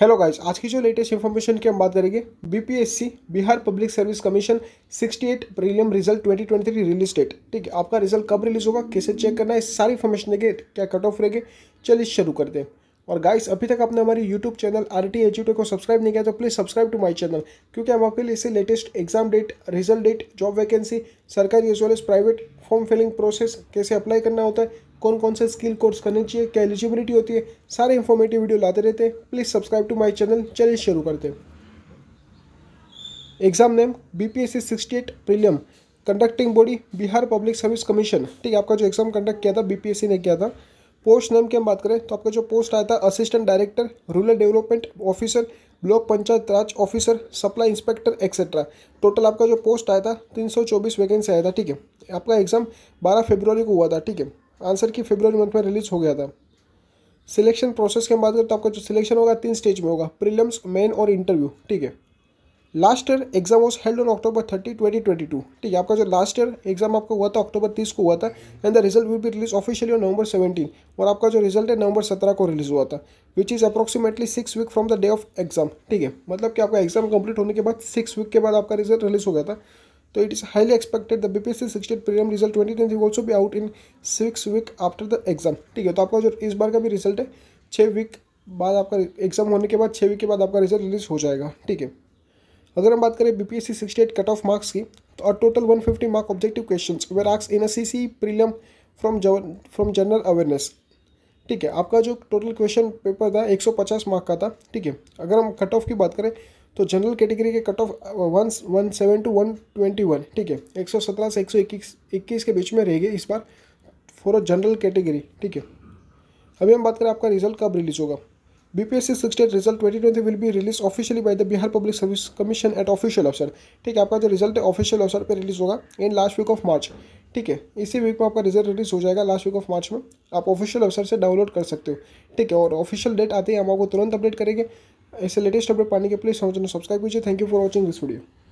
hello guys आज की जो लेटेस्ट इन्फॉर्मेशन की हम बात करेंगे BPSC Bihar Public Service Commission 68 prelim result 2023 release date ठीक है आपका रिजल्ट कब रिलीज होगा कैसे चेक करना है सारी इन्फॉर्मेशन देंगे क्या कट ऑफ रहेगी चलिए शुरू करते हैं और गाइस अभी तक आपने हमारी यूट्यूब चैनल आर टी को सब्सक्राइब नहीं किया तो please subscribe to my channel क्योंकि हम आपके लिए इसे latest exam date result date job vacancy सरकारी as well as private form filling process कैसे अप्लाई करना होता है कौन कौन से स्किल कोर्स करने चाहिए क्या एलिजिबिलिटी होती है सारे इन्फॉर्मेटिव वीडियो लाते रहते हैं please subscribe to my channel चलिए शुरू करते हैं exam name B P S C sixty eight prelim conducting body Bihar Public Service Commission ठीक है आपका जो एग्जाम कंडक्ट किया था बीपीएससी ने किया था पोस्ट नेम की हम बात करें तो आपका जो पोस्ट आया था assistant director rural development officer block panchayat raj officer supply inspector etcetera total आपका जो पोस्ट आया था 324 वैकेंसी आया था ठीक है आपका एग्जाम 12 फरवरी को हुआ था ठीक है आंसर की फेब्रवरी मंथ में रिलीज हो गया था सिलेक्शन प्रोसेस के बाद करें तो आपका जो सिलेक्शन होगा तीन स्टेज में होगा प्रीलिम्स मेन और इंटरव्यू ठीक है last year exam was held on October thirty twenty twenty two ठीक है आपका जो लास्ट ईयर एग्जाम आपका हुआ था अक्टूबर तीस को हुआ था and the result will be release officially on November seventeen और आपका जो रिजल्ट है नवंबर सत्रह को रिलीज हुआ था which is approximately six week from the day of exam ठीक है मतलब कि आपका एग्जाम कंप्लीट होने के बाद सिक्स वीक के बाद आपका रिजल्ट रिलीज हो गया था expected the B P S C sixty eight prelim result twenty twenty also भी out in six week after the exam ठीक है तो आपका जो इस बार का भी रिजल्ट है छः वीक बाद आपका एग्जाम होने के बाद छः वीक के बाद आपका रिजल्ट रिलीज हो जाएगा ठीक है अगर हम बात करें B P S C sixty eight cut off marks की तो और total one fifty mark objective question were आक्स in C C prelim from from general awareness ठीक है आपका जो टोटल क्वेश्चन पेपर था एक सौ पचास मार्क का था ठीक है अगर हम कट ऑफ की बात करें तो जनरल कैटेगरी के cut off one one seven two one twenty one ठीक है एक सौ सत्रह से एक सौ इक्कीस इक्कीस के बीच में रहेगी इस बार फॉर अ जनरल कैटेगरी ठीक है अभी हम बात करें आपका रिजल्ट कब रिलीज होगा B P C sixty eight result twenty twenty will be release officially by the Bihar Public Service Commission at official अवसर ठीक है आपका जो रिजल्ट है ऑफिशियल अवसर पर रिलीज होगा in last week of March ठीक है इसी वीक में आपका रिजल्ट रिलीज हो जाएगा लास्ट वीक ऑफ मार्च में आप ऑफिशियल अवसर से डाउनलोड कर सकते हो ठीक है और ऑफिशियल डेट आते ही हम आपको तुरंत अपडेट करेंगे ऐसे लेटेस्ट अपडेट पाने के लिए समझना सब्सक्राइब कीजिए thank you for watching this video